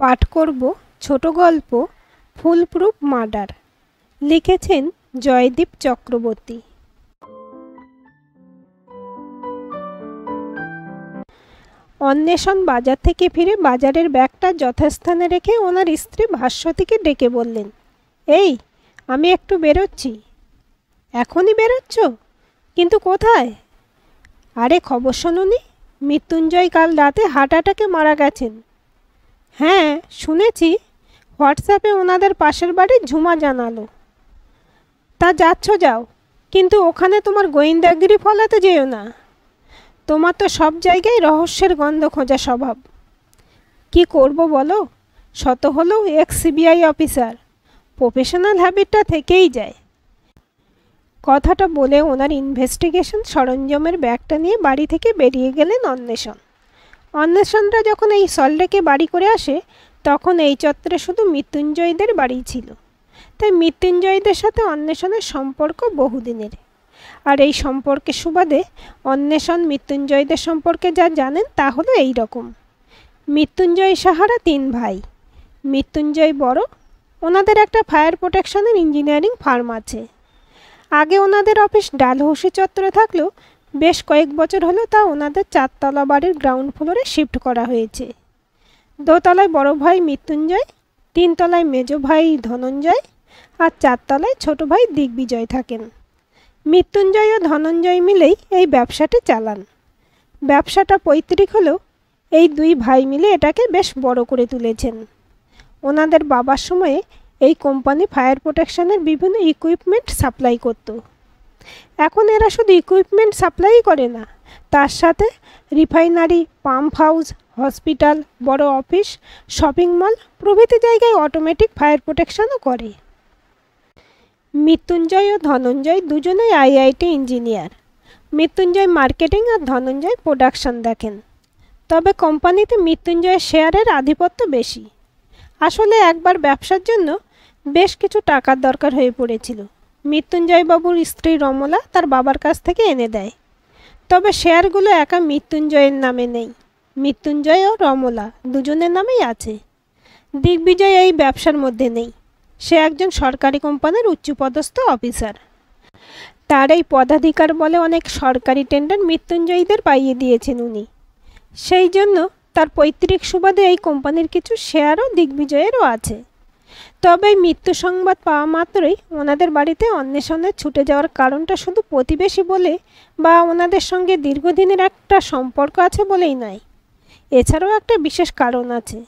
পাঠ করব ছোট গল্প ফুলপ্রুফ মার্ডার লিখেছেন জয়দীপ চক্রবর্তী অন্বেষণ বাজার থেকে ফিরে বাজারের ব্যাগটা যথাস্থানে রেখে ওনার স্ত্রী ভাস্বতীকে ডেকে বললেন এই আমি একটু বেরোচ্ছি এখনই বেরোচ্ছ কিন্তু কোথায় আরে খবর শুনুনি মৃত্যুঞ্জয় কাল রাতে হার্ট অ্যাটাকে মারা গেছেন হ্যাঁ শুনেছি হোয়াটসঅ্যাপে ওনাদের পাশের বাড়ির ঝুমা জানালো তা যাচ্ছ যাও কিন্তু ওখানে তোমার গোয়েন্দাগিরি ফলাতে যেও না তোমার তো সব জায়গায় রহস্যের গন্ধ খোঁজা স্বভাব কি করব বলো শত হলেও এক্স সিবিআই অফিসার প্রফেশনাল হ্যাবিটটা থেকেই যায় কথাটা বলে ওনার ইনভেস্টিগেশন সরঞ্জামের ব্যাগটা নিয়ে বাড়ি থেকে বেরিয়ে গেলেন অন্বেষণ অন্বেষণরা যখন এই সল্টেকে বাড়ি করে আসে তখন এই চত্রে শুধু মৃত্যুঞ্জয়দের বাড়ি ছিল তাই মৃত্যুঞ্জয়ীদের সাথে অন্বেষণের সম্পর্ক বহুদিনের আর এই সম্পর্কে সুবাদে অন্বেষণ মৃত্যুঞ্জয়দের সম্পর্কে যা জানেন তা হলো এই রকম মৃত্যুঞ্জয় সাহারা তিন ভাই মৃত্যুঞ্জয় বড় ওনাদের একটা ফায়ার প্রোটেকশনের ইঞ্জিনিয়ারিং ফার্ম আছে আগে ওনাদের অফিস ডালহৌসি চত্বরে থাকলেও বেশ কয়েক বছর হলো তা ওনাদের চারতলা বাড়ির গ্রাউন্ড ফ্লোরে শিফট করা হয়েছে দোতলায় বড় ভাই মৃত্যুঞ্জয় তিনতলায় মেজ ভাই ধনঞ্জয় আর চারতলায় ছোট ভাই দিগ্বিজয় থাকেন মৃত্যুঞ্জয় ও ধনঞ্জয় মিলেই এই ব্যবসাটি চালান ব্যবসাটা পৈতৃক হলেও এই দুই ভাই মিলে এটাকে বেশ বড় করে তুলেছেন ওনাদের বাবার সময়ে এই কোম্পানি ফায়ার প্রোটেকশনের বিভিন্ন ইকুইপমেন্ট সাপ্লাই করতো এখন এরা শুধু ইকুইপমেন্ট সাপ্লাই করে না তার সাথে রিফাইনারি পাম্প হাউস হসপিটাল বড় অফিস শপিং মল প্রভৃতি জায়গায় অটোমেটিক ফায়ার প্রোটেকশনও করে মৃত্যুঞ্জয় ও ধনঞ্জয় দুজনেই আইআইটি ইঞ্জিনিয়ার মৃত্যুঞ্জয় মার্কেটিং আর ধনঞ্জয় প্রোডাকশন দেখেন তবে কোম্পানিতে মৃত্যুঞ্জয়ের শেয়ারের আধিপত্য বেশি আসলে একবার ব্যবসার জন্য বেশ কিছু টাকার দরকার হয়ে পড়েছিল মৃত্যুঞ্জয়বাবুর স্ত্রী রমলা তার বাবার কাছ থেকে এনে দেয় তবে শেয়ারগুলো একা মৃত্যুঞ্জয়ের নামে নেই মৃত্যুঞ্জয় ও রমলা দুজনের নামেই আছে দিগ্বিজয় এই ব্যবসার মধ্যে নেই সে একজন সরকারি কোম্পানির উচ্চপদস্থ অফিসার তার এই পদাধিকার বলে অনেক সরকারি টেন্ডার মৃত্যুঞ্জয়ীদের পাইয়ে দিয়েছেন উনি সেই জন্য তার পৈতৃক সুবাদে এই কোম্পানির কিছু শেয়ারও দিগ্বিজয়েরও আছে তবে মৃত্যু সংবাদ পাওয়া মাত্রই ওনাদের বাড়িতে অন্বেষণে ছুটে যাওয়ার কারণটা শুধু প্রতিবেশী বলে বা ওনাদের সঙ্গে দীর্ঘদিনের একটা সম্পর্ক আছে বলেই নয় এছাড়াও একটা বিশেষ কারণ আছে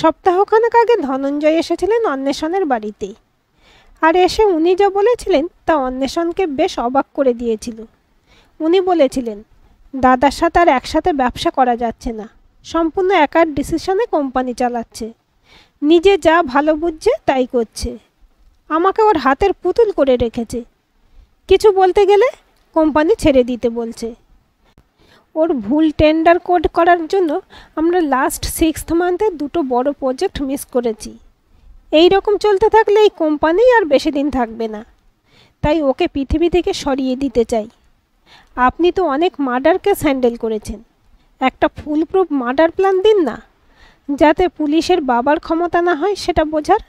সপ্তাহখানেক আগে ধনঞ্জয় এসেছিলেন অন্বেষণের বাড়িতে আর এসে উনি যা বলেছিলেন তা অন্বেষণকে বেশ অবাক করে দিয়েছিল উনি বলেছিলেন দাদার সাথে আর একসাথে ব্যবসা করা যাচ্ছে না সম্পূর্ণ একার ডিসিশনে কোম্পানি চালাচ্ছে নিজে যা ভালো বুঝছে তাই করছে আমাকে ওর হাতের পুতুল করে রেখেছে কিছু বলতে গেলে কোম্পানি ছেড়ে দিতে বলছে ওর ভুল টেন্ডার কোড করার জন্য আমরা লাস্ট সিক্সথ মান্থে দুটো বড় প্রজেক্ট মিস করেছি এই রকম চলতে থাকলে এই কোম্পানি আর বেশি দিন থাকবে না তাই ওকে পৃথিবী থেকে সরিয়ে দিতে চাই আপনি তো অনেক মার্ডারকে স্যান্ডেল করেছেন একটা ফুল প্রুফ মার্ডার প্ল্যান দিন না যাতে পুলিশের বাবার ক্ষমতা না হয় সেটা বোঝার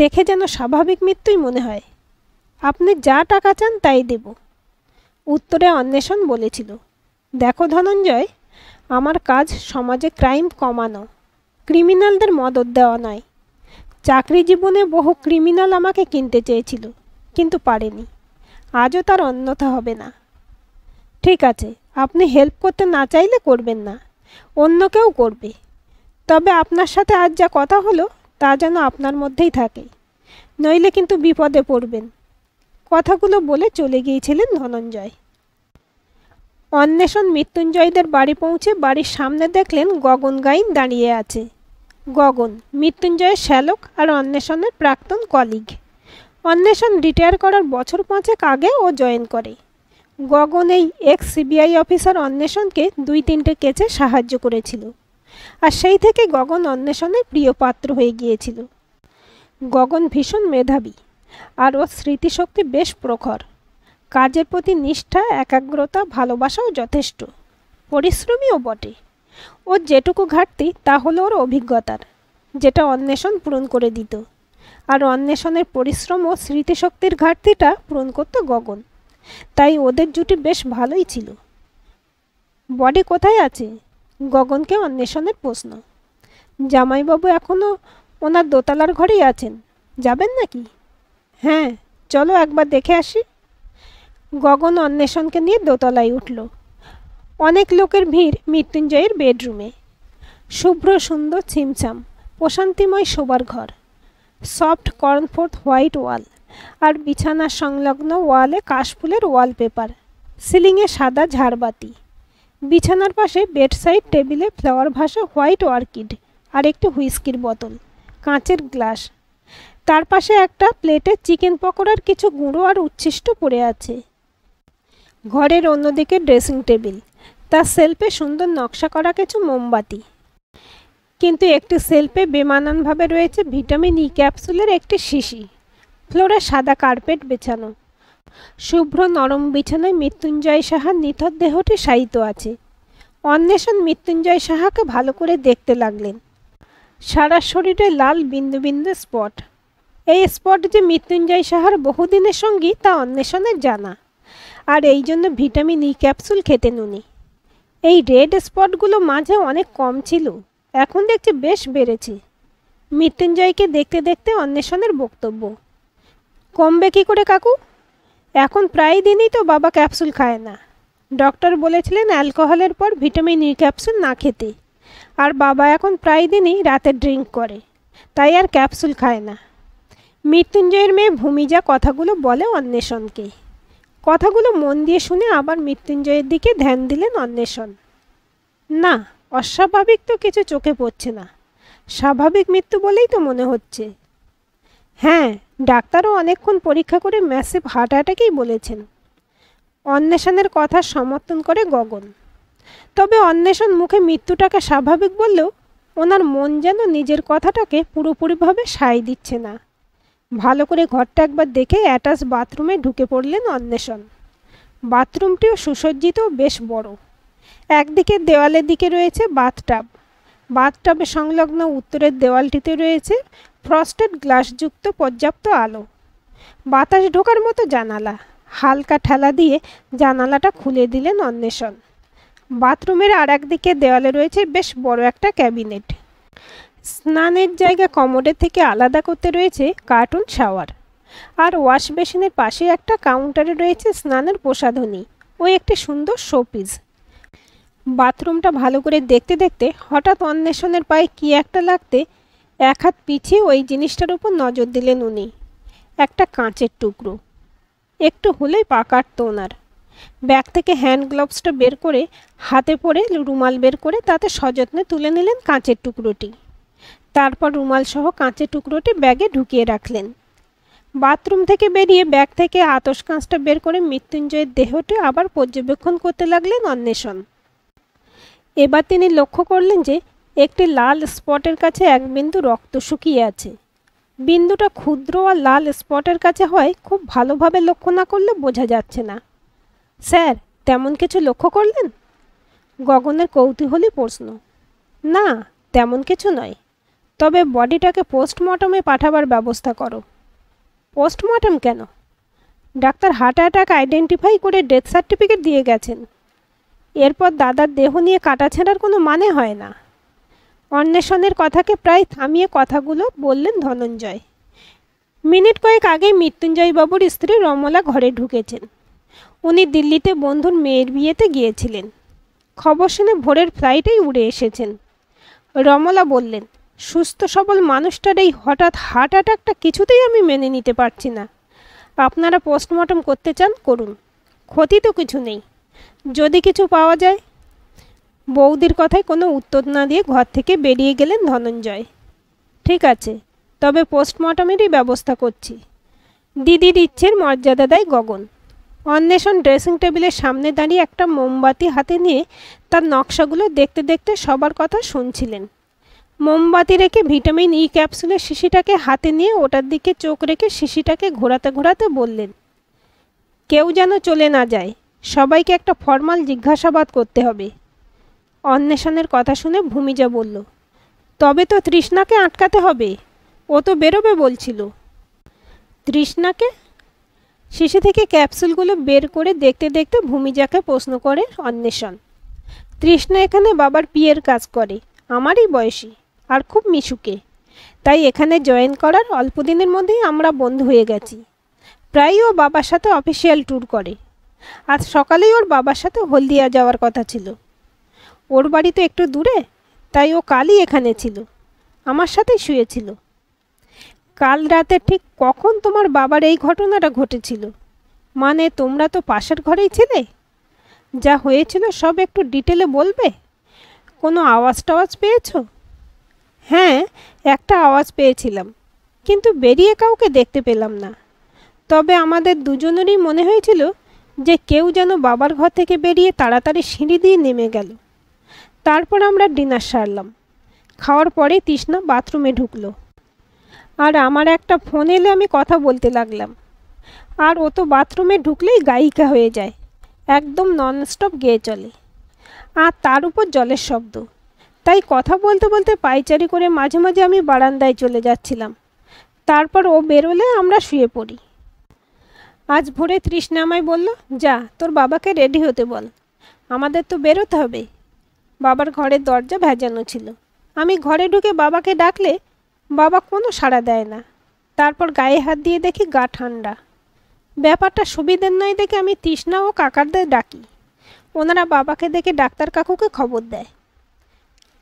দেখে যেন স্বাভাবিক মৃত্যুই মনে হয় আপনি যা টাকা চান তাই দেব উত্তরে অন্বেষণ বলেছিল দেখো ধনঞ্জয় আমার কাজ সমাজে ক্রাইম কমানো ক্রিমিনালদের মদত দেওয়া নয় চাকরি জীবনে বহু ক্রিমিনাল আমাকে কিনতে চেয়েছিল কিন্তু পারেনি আজও তার অন্যথা হবে না ঠিক আছে আপনি হেল্প করতে না চাইলে করবেন না অন্য কেউ করবে তবে আপনার সাথে আজ যা কথা হলো তা যেন আপনার মধ্যেই থাকে নইলে কিন্তু বিপদে পড়বেন কথাগুলো বলে চলে গিয়েছিলেন ধনঞ্জয় অন্বেষণ মৃত্যুঞ্জয়দের বাড়ি পৌঁছে বাড়ির সামনে দেখলেন গগন গাইন দাঁড়িয়ে আছে গগন মৃত্যুঞ্জয়ের শ্যালক আর অন্বেষণের প্রাক্তন কলিগ অন্বেষণ রিটায়ার করার বছর পাঁচেক আগে ও জয়েন করে গগন এই এক্স সিবিআই অফিসার অন্বেষণকে দুই তিনটে কেচে সাহায্য করেছিল আর সেই থেকে গগন অন্বেষণের প্রিয় পাত্র হয়ে গিয়েছিল গগন ভীষণ মেধাবী আর ওর স্মৃতিশক্তি বেশ প্রখর কাজের প্রতি নিষ্ঠা একাগ্রতা ভালোবাসাও যথেষ্ট পরিশ্রমীও বটে ওর যেটুকু ঘাটতি তা হলো ওর অভিজ্ঞতার যেটা অন্বেষণ পূরণ করে দিত আর অন্বেষণের পরিশ্রম ও স্মৃতিশক্তির ঘাটতিটা পূরণ করত গগন তাই ওদের জুটি বেশ ভালোই ছিল বডি কোথায় আছে গগনকে অন্বেষণের প্রশ্ন জামাইবাবু এখনও ওনার দোতলার ঘরেই আছেন যাবেন নাকি হ্যাঁ চলো একবার দেখে আসি গগন অন্বেষণকে নিয়ে দোতলায় উঠল অনেক লোকের ভিড় মৃত্যুঞ্জয়ের বেডরুমে শুভ্র সুন্দর ছিমছাম প্রশান্তিময় শোবার ঘর সফট কর্নফোর্থ হোয়াইট ওয়াল আর বিছানা সংলগ্ন ওয়ালে কাশফুলের ওয়ালপেপার সিলিংয়ে সাদা ঝাড়বাতি বিছানার পাশে বেডসাইড টেবিলে ফ্লাওয়ার ভাসা হোয়াইট অর্কিড আর একটি হুইস্কির বোতল কাঁচের গ্লাস তার পাশে একটা প্লেটে চিকেন পকোড়ার কিছু গুঁড়ো আর উচ্ছিষ্ট পড়ে আছে ঘরের অন্যদিকে ড্রেসিং টেবিল তার সেলফে সুন্দর নকশা করা কিছু মোমবাতি কিন্তু একটি সেলফে বেমানানভাবে রয়েছে ভিটামিন ই ক্যাপসুলের একটি শিশি ফ্লোরে সাদা কার্পেট বেছানো শুভ্র নরম বিছানায় মৃত্যুঞ্জয় সাহার নিথর দেহটি শায়িত আছে অন্বেষণ মৃত্যুঞ্জয় সাহাকে ভালো করে দেখতে লাগলেন সারা শরীরে লাল বিন্দু বিন্দু স্পট এই স্পট যে মৃত্যুঞ্জয় সাহার বহুদিনের সঙ্গী তা অন্বেষণের জানা আর এই জন্য ভিটামিন ই ক্যাপসুল খেতে নুনি এই রেড স্পটগুলো মাঝে অনেক কম ছিল এখন দেখছি বেশ বেড়েছে মৃত্যুঞ্জয়কে দেখতে দেখতে অন্বেষণের বক্তব্য কমবে কী করে কাকু এখন প্রায় দিনই তো বাবা ক্যাপসুল খায় না ডক্টর বলেছিলেন অ্যালকোহলের পর ভিটামিন ই e ক্যাপসুল না খেতে আর বাবা এখন প্রায় দিনই রাতে ড্রিঙ্ক করে তাই আর ক্যাপসুল খায় না মৃত্যুঞ্জয়ের মেয়ে ভূমিজা কথাগুলো বলে অন্বেষণকে কথাগুলো মন দিয়ে শুনে আবার মৃত্যুঞ্জয়ের দিকে ধ্যান দিলেন অন্বেষণ না অস্বাভাবিক তো কিছু চোখে পড়ছে না স্বাভাবিক মৃত্যু বলেই তো মনে হচ্ছে হ্যাঁ ডাক্তারও অনেকক্ষণ পরীক্ষা করে ম্যাসিভ হার্ট অ্যাটাকেই বলেছেন অন্বেষণের কথা সমর্থন করে গগন তবে অন্বেষণ মুখে মৃত্যুটাকে স্বাভাবিক বললেও ওনার মন যেন নিজের কথাটাকে পুরোপুরিভাবে সায় দিচ্ছে না ভালো করে ঘরটা একবার দেখে অ্যাটাচ বাথরুমে ঢুকে পড়লেন অন্বেষণ বাথরুমটিও সুসজ্জিত বেশ বড় একদিকে দেওয়ালের দিকে রয়েছে বাথটাব বাথটাবে সংলগ্ন উত্তরের দেওয়ালটিতে রয়েছে ফ্রস্টেড গ্লাসযুক্ত পর্যাপ্ত আলো বাতাস ঢোকার মতো জানালা হালকা ঠেলা দিয়ে জানালাটা খুলে দিলেন অন্বেষণ বাথরুমের আর একদিকে দেওয়ালে রয়েছে বেশ বড় একটা ক্যাবিনেট স্নানের জায়গা কমোডের থেকে আলাদা করতে রয়েছে কার্টুন শাওয়ার আর ওয়াশ বেসিনের পাশে একটা কাউন্টারে রয়েছে স্নানের প্রসাধনী ও একটি সুন্দর শোপিস বাথরুমটা ভালো করে দেখতে দেখতে হঠাৎ অন্বেষণের পায়ে কী একটা লাগতে এক হাত পিছিয়ে ওই জিনিসটার উপর নজর দিলেন উনি একটা কাঁচের টুকরো একটু হলেই পা কাটতো ওনার ব্যাগ থেকে হ্যান্ড গ্লাভসটা বের করে হাতে পরে রুমাল বের করে তাতে সযত্নে তুলে নিলেন কাঁচের টুকরোটি তারপর রুমাল সহ কাঁচের টুকরোটি ব্যাগে ঢুকিয়ে রাখলেন বাথরুম থেকে বেরিয়ে ব্যাগ থেকে আতস কাঁচটা বের করে মৃত্যুঞ্জয়ের দেহটি আবার পর্যবেক্ষণ করতে লাগলেন অন্বেষণ এবার তিনি লক্ষ্য করলেন যে একটি লাল স্পটের কাছে এক বিন্দু রক্ত শুকিয়ে আছে বিন্দুটা ক্ষুদ্র আর লাল স্পটের কাছে হয় খুব ভালোভাবে লক্ষ্য না করলে বোঝা যাচ্ছে না স্যার তেমন কিছু লক্ষ্য করলেন গগনের কৌতূহলী প্রশ্ন না তেমন কিছু নয় তবে বডিটাকে পোস্টমর্টমে পাঠাবার ব্যবস্থা করো পোস্টমর্টম কেন ডাক্তার হার্ট অ্যাটাক আইডেন্টিফাই করে ডেথ সার্টিফিকেট দিয়ে গেছেন এরপর দাদার দেহ নিয়ে কাটাছেঁড়ার কোনো মানে হয় না অন্বেষণের কথাকে প্রায় থামিয়ে কথাগুলো বললেন ধনঞ্জয় মিনিট কয়েক আগে মৃত্যুঞ্জয়বাবুর স্ত্রী রমলা ঘরে ঢুকেছেন উনি দিল্লিতে বন্ধুর মেয়ের বিয়েতে গিয়েছিলেন খবর শুনে ভোরের ফ্লাইটেই উড়ে এসেছেন রমলা বললেন সুস্থ সবল মানুষটার এই হঠাৎ হার্ট অ্যাটাকটা কিছুতেই আমি মেনে নিতে পারছি না আপনারা পোস্টমর্টম করতে চান করুন ক্ষতি তো কিছু নেই যদি কিছু পাওয়া যায় বৌদির কথায় কোনো উত্তর না দিয়ে ঘর থেকে বেরিয়ে গেলেন ধনঞ্জয় ঠিক আছে তবে পোস্টমর্টমেরই ব্যবস্থা করছি দিদির ইচ্ছের মর্যাদা দেয় গগন অন্বেষণ ড্রেসিং টেবিলের সামনে দাঁড়িয়ে একটা মোমবাতি হাতে নিয়ে তার নকশাগুলো দেখতে দেখতে সবার কথা শুনছিলেন মোমবাতি রেখে ভিটামিন ই ক্যাপসুলের শিশিটাকে হাতে নিয়ে ওটার দিকে চোখ রেখে শিশিটাকে ঘোরাতে ঘোরাতে বললেন কেউ যেন চলে না যায় সবাইকে একটা ফর্মাল জিজ্ঞাসাবাদ করতে হবে অন্বেষণের কথা শুনে ভূমিজা বলল তবে তো তৃষ্ণাকে আটকাতে হবে ও তো বেরোবে বলছিল তৃষ্ণাকে শিশি থেকে ক্যাপসুলগুলো বের করে দেখতে দেখতে ভূমিজাকে প্রশ্ন করে অন্বেষণ তৃষ্ণা এখানে বাবার পিয়ের কাজ করে আমারই বয়সী আর খুব মিশুকে তাই এখানে জয়েন করার অল্প দিনের মধ্যেই আমরা বন্ধু হয়ে গেছি প্রায়ই ও বাবার সাথে অফিসিয়াল ট্যুর করে আজ সকালেই ওর বাবার সাথে হলদিয়া যাওয়ার কথা ছিল ওর বাড়ি তো একটু দূরে তাই ও কালই এখানে ছিল আমার সাথেই শুয়েছিল কাল রাতে ঠিক কখন তোমার বাবার এই ঘটনাটা ঘটেছিল মানে তোমরা তো পাশের ঘরেই ছিলে যা হয়েছিল সব একটু ডিটেলে বলবে কোনো আওয়াজ টাওয়াজ পেয়েছ হ্যাঁ একটা আওয়াজ পেয়েছিলাম কিন্তু বেরিয়ে কাউকে দেখতে পেলাম না তবে আমাদের দুজনেরই মনে হয়েছিল যে কেউ যেন বাবার ঘর থেকে বেরিয়ে তাড়াতাড়ি সিঁড়ি দিয়ে নেমে গেল তারপর আমরা ডিনার সারলাম খাওয়ার পরে তৃষ্ণা বাথরুমে ঢুকলো আর আমার একটা ফোন এলে আমি কথা বলতে লাগলাম আর ও তো বাথরুমে ঢুকলেই গায়িকা হয়ে যায় একদম ননস্টপ গেয়ে চলে আর তার উপর জলের শব্দ তাই কথা বলতে বলতে পাইচারি করে মাঝে মাঝে আমি বারান্দায় চলে যাচ্ছিলাম তারপর ও বেরোলে আমরা শুয়ে পড়ি আজ ভোরে তৃষ্ণা আমায় বলল যা তোর বাবাকে রেডি হতে বল আমাদের তো বেরোতে হবে বাবার ঘরের দরজা ভেজানো ছিল আমি ঘরে ঢুকে বাবাকে ডাকলে বাবা কোনো সাড়া দেয় না তারপর গায়ে হাত দিয়ে দেখি গা ঠান্ডা ব্যাপারটা সুবিধের নয় দেখে আমি তৃষ্ণা ও কাকারদের ডাকি ওনারা বাবাকে দেখে ডাক্তার কাকুকে খবর দেয়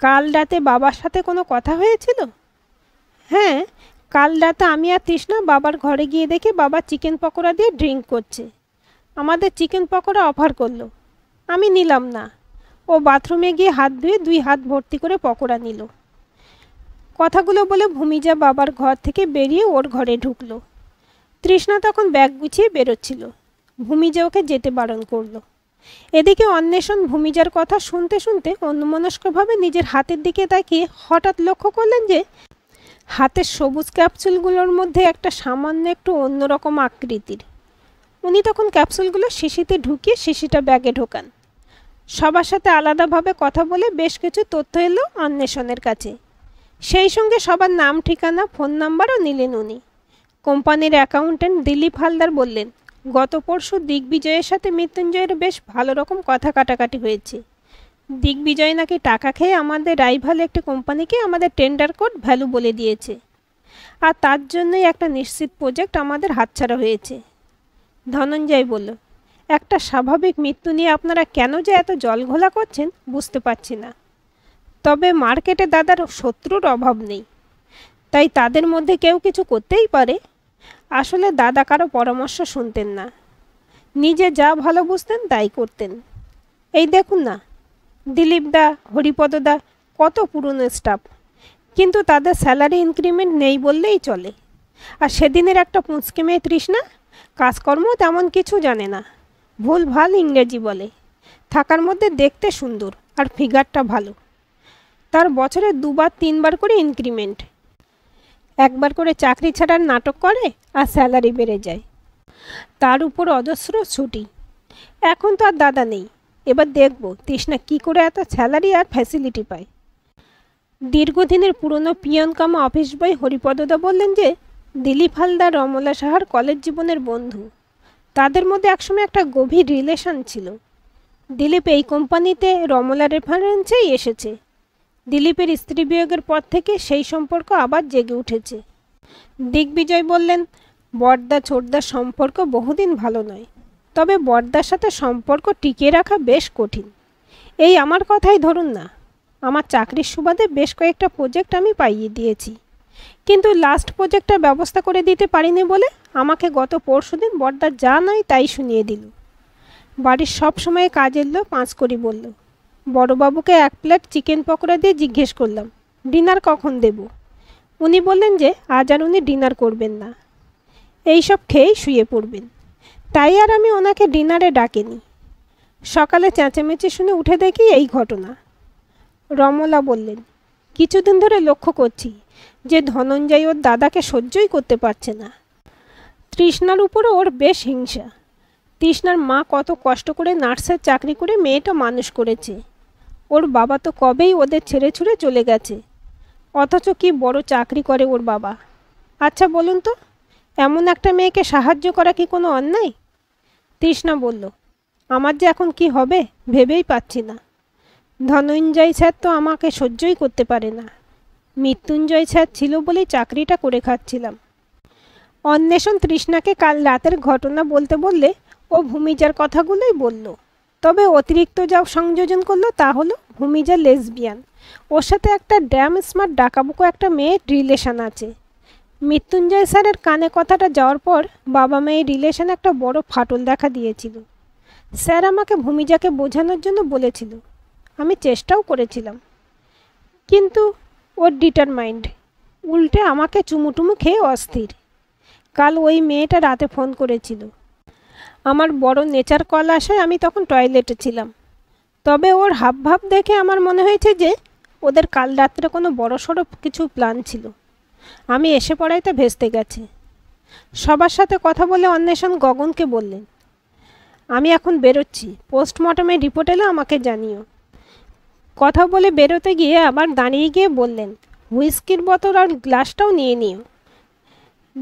কাল রাতে বাবার সাথে কোনো কথা হয়েছিল হ্যাঁ কাল রাতে আমি আর তৃষ্ণা বাবার ঘরে গিয়ে দেখে বাবা চিকেন পকোড়া দিয়ে ড্রিঙ্ক করছে আমাদের চিকেন পকোড়া অফার করলো আমি নিলাম না ও বাথরুমে গিয়ে হাত ধুয়ে দুই হাত ভর্তি করে পকোড়া নিল কথাগুলো বলে ভূমিজা বাবার ঘর থেকে বেরিয়ে ওর ঘরে ঢুকল তৃষ্ণা তখন ব্যাগ গুছিয়ে বেরোচ্ছিল ভূমিজা ওকে যেতে বারণ করলো এদিকে অন্বেষণ ভূমিজার কথা শুনতে শুনতে অন্যমনস্কভাবে নিজের হাতের দিকে তাকিয়ে হঠাৎ লক্ষ্য করলেন যে হাতের সবুজ ক্যাপসুলগুলোর মধ্যে একটা সামান্য একটু অন্যরকম আকৃতির উনি তখন ক্যাপসুলগুলো শিশিতে ঢুকিয়ে শিশিটা ব্যাগে ঢোকান সবার সাথে আলাদাভাবে কথা বলে বেশ কিছু তথ্য এলো অন্বেষণের কাছে সেই সঙ্গে সবার নাম ঠিকানা ফোন নাম্বারও নিলেন উনি কোম্পানির অ্যাকাউন্ট্যান্ট দিলীপ হালদার বললেন গত পরশু দিগ্বিজয়ের সাথে মৃত্যুঞ্জয়ের বেশ ভালো রকম কথা কাটাকাটি হয়েছে দিগ্বিজয় নাকি টাকা খেয়ে আমাদের রাইভাল একটি কোম্পানিকে আমাদের টেন্ডার কোড ভ্যালু বলে দিয়েছে আর তার জন্যই একটা নিশ্চিত প্রজেক্ট আমাদের হাতছাড়া হয়েছে ধনঞ্জয় বলল একটা স্বাভাবিক মৃত্যু নিয়ে আপনারা কেন যে এত জলঘোলা করছেন বুঝতে পারছি না তবে মার্কেটে দাদার শত্রুর অভাব নেই তাই তাদের মধ্যে কেউ কিছু করতেই পারে আসলে দাদা কারো পরামর্শ শুনতেন না নিজে যা ভালো বুঝতেন তাই করতেন এই দেখুন না দিলীপ দা হরিপদ দা কত পুরনো স্টাফ কিন্তু তাদের স্যালারি ইনক্রিমেন্ট নেই বললেই চলে আর সেদিনের একটা পুঁচকে মেয়ে তৃষ্ণা কাজকর্ম তেমন কিছু জানে না ভুল ভাল ইংরেজি বলে থাকার মধ্যে দেখতে সুন্দর আর ফিগারটা ভালো তার বছরে দুবার তিনবার করে ইনক্রিমেন্ট একবার করে চাকরি ছাড়ার নাটক করে আর স্যালারি বেড়ে যায় তার উপর অজস্র ছুটি এখন তো আর দাদা নেই এবার দেখব তৃষ্ণা কি করে এত স্যালারি আর ফ্যাসিলিটি পায় দীর্ঘদিনের পুরনো পিয়নকামা অফিস বই হরিপদদা বললেন যে দিলীপ হালদার রমলা সাহার কলেজ জীবনের বন্ধু তাদের মধ্যে একসময় একটা গভীর রিলেশন ছিল দিলীপ এই কোম্পানিতে রমলা রেফারেন্সেই এসেছে দিলীপের স্ত্রী বিয়োগের পর থেকে সেই সম্পর্ক আবার জেগে উঠেছে দিগ্বিজয় বললেন বর্দা ছোটদার সম্পর্ক বহুদিন ভালো নয় তবে বর্দার সাথে সম্পর্ক টিকিয়ে রাখা বেশ কঠিন এই আমার কথাই ধরুন না আমার চাকরির সুবাদে বেশ কয়েকটা প্রজেক্ট আমি পাইয়ে দিয়েছি কিন্তু লাস্ট প্রজেক্টটার ব্যবস্থা করে দিতে পারিনি বলে আমাকে গত পরশু দিন বর্দা যা নয় তাই শুনিয়ে দিল বাড়ির সব সময় কাজের লোক পাঁচ করি বলল বড়বাবুকে এক প্লেট চিকেন পকোড়া দিয়ে জিজ্ঞেস করলাম ডিনার কখন দেব উনি বললেন যে আজ আর উনি ডিনার করবেন না এই সব খেয়েই শুয়ে পড়বেন তাই আর আমি ওনাকে ডিনারে ডাকিনি সকালে চেঁচামেচি শুনে উঠে দেখি এই ঘটনা রমলা বললেন কিছুদিন ধরে লক্ষ্য করছি যে ধনঞ্জয় ওর দাদাকে সহ্যই করতে পারছে না তৃষ্ণার উপরে ওর বেশ হিংসা তৃষ্ণার মা কত কষ্ট করে নার্সের চাকরি করে মেয়েটা মানুষ করেছে ওর বাবা তো কবেই ওদের ছেড়ে ছুড়ে চলে গেছে অথচ কি বড় চাকরি করে ওর বাবা আচ্ছা বলুন তো এমন একটা মেয়েকে সাহায্য করা কি কোনো অন্যায় তৃষ্ণা বলল আমার যে এখন কি হবে ভেবেই পাচ্ছি না ধনঞ্জয় স্যার তো আমাকে সহ্যই করতে পারে না মৃত্যুঞ্জয় স্যার ছিল বলে চাকরিটা করে খাচ্ছিলাম অন্বেষণ তৃষ্ণাকে কাল রাতের ঘটনা বলতে বললে ও ভূমিজার কথাগুলোই বলল তবে অতিরিক্ত যা সংযোজন করলো তা হলো ভূমিজা লেসবিয়ান ওর সাথে একটা ড্যাম স্মার্ট ডাকাবুকো একটা মেয়ের রিলেশান আছে মৃত্যুঞ্জয় স্যারের কানে কথাটা যাওয়ার পর বাবা মেয়ের রিলেশানে একটা বড় ফাটল দেখা দিয়েছিল স্যার আমাকে ভূমিজাকে বোঝানোর জন্য বলেছিল আমি চেষ্টাও করেছিলাম কিন্তু ওর ডিটারমাইন্ড উল্টে আমাকে চুমুটুমু খেয়ে অস্থির কাল ওই মেয়েটা রাতে ফোন করেছিল আমার বড় নেচার কল আসায় আমি তখন টয়লেটে ছিলাম তবে ওর হাবভাব দেখে আমার মনে হয়েছে যে ওদের কাল রাত্রে কোনো বড়সড় কিছু প্ল্যান ছিল আমি এসে পড়াইতে তো ভেস্তে গেছে সবার সাথে কথা বলে অন্বেষণ গগনকে বললেন আমি এখন বেরোচ্ছি পোস্টমর্টমের রিপোর্ট এলে আমাকে জানিও কথা বলে বেরোতে গিয়ে আবার দাঁড়িয়ে গিয়ে বললেন হুইস্কির বোতল আর গ্লাসটাও নিয়ে নিও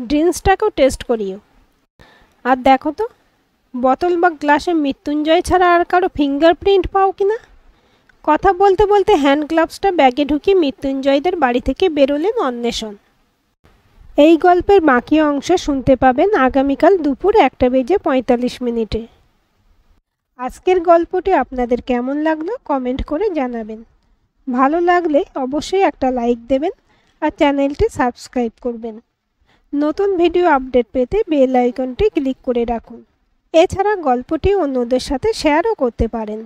ড্রিঙ্কসটাকেও টেস্ট করিও আর দেখো তো বোতল বা গ্লাসে মৃত্যুঞ্জয় ছাড়া আর কারো ফিঙ্গারপ্রিন্ট পাও কি না কথা বলতে বলতে হ্যান্ড গ্লাভসটা ব্যাগে ঢুকিয়ে মৃত্যুঞ্জয়দের বাড়ি থেকে বেরোলেন অন্বেষণ এই গল্পের বাকি অংশ শুনতে পাবেন আগামীকাল দুপুর একটা বেজে পঁয়তাল্লিশ মিনিটে আজকের গল্পটি আপনাদের কেমন লাগলো কমেন্ট করে জানাবেন ভালো লাগলে অবশ্যই একটা লাইক দেবেন আর চ্যানেলটি সাবস্ক্রাইব করবেন নতুন ভিডিও আপডেট পেতে বেল আইকনটি ক্লিক করে রাখুন এছাড়া গল্পটি অন্যদের সাথে শেয়ারও করতে পারেন